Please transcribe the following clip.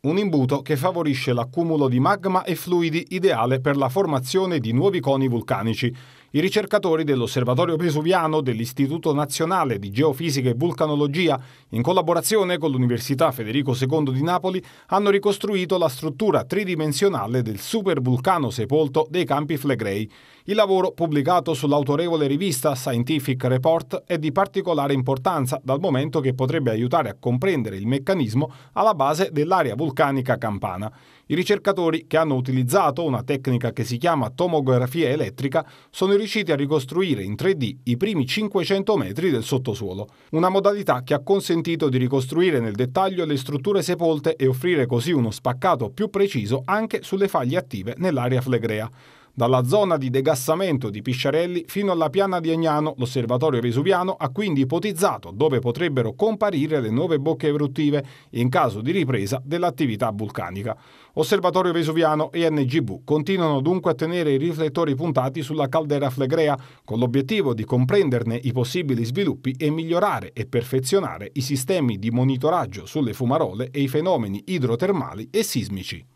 Un imbuto che favorisce l'accumulo di magma e fluidi ideale per la formazione di nuovi coni vulcanici. I ricercatori dell'Osservatorio Vesuviano dell'Istituto Nazionale di Geofisica e Vulcanologia, in collaborazione con l'Università Federico II di Napoli, hanno ricostruito la struttura tridimensionale del supervulcano sepolto dei Campi Flegrei. Il lavoro, pubblicato sull'autorevole rivista Scientific Report, è di particolare importanza dal momento che potrebbe aiutare a comprendere il meccanismo alla base dell'area vulcanica campana. I ricercatori, che hanno utilizzato una tecnica che si chiama tomografia elettrica, sono i riusciti a ricostruire in 3D i primi 500 metri del sottosuolo, una modalità che ha consentito di ricostruire nel dettaglio le strutture sepolte e offrire così uno spaccato più preciso anche sulle faglie attive nell'area flegrea. Dalla zona di degassamento di Pisciarelli fino alla piana di Agnano, l'osservatorio vesuviano ha quindi ipotizzato dove potrebbero comparire le nuove bocche eruttive in caso di ripresa dell'attività vulcanica. Osservatorio Vesuviano e NGV continuano dunque a tenere i riflettori puntati sulla caldera Flegrea con l'obiettivo di comprenderne i possibili sviluppi e migliorare e perfezionare i sistemi di monitoraggio sulle fumarole e i fenomeni idrotermali e sismici.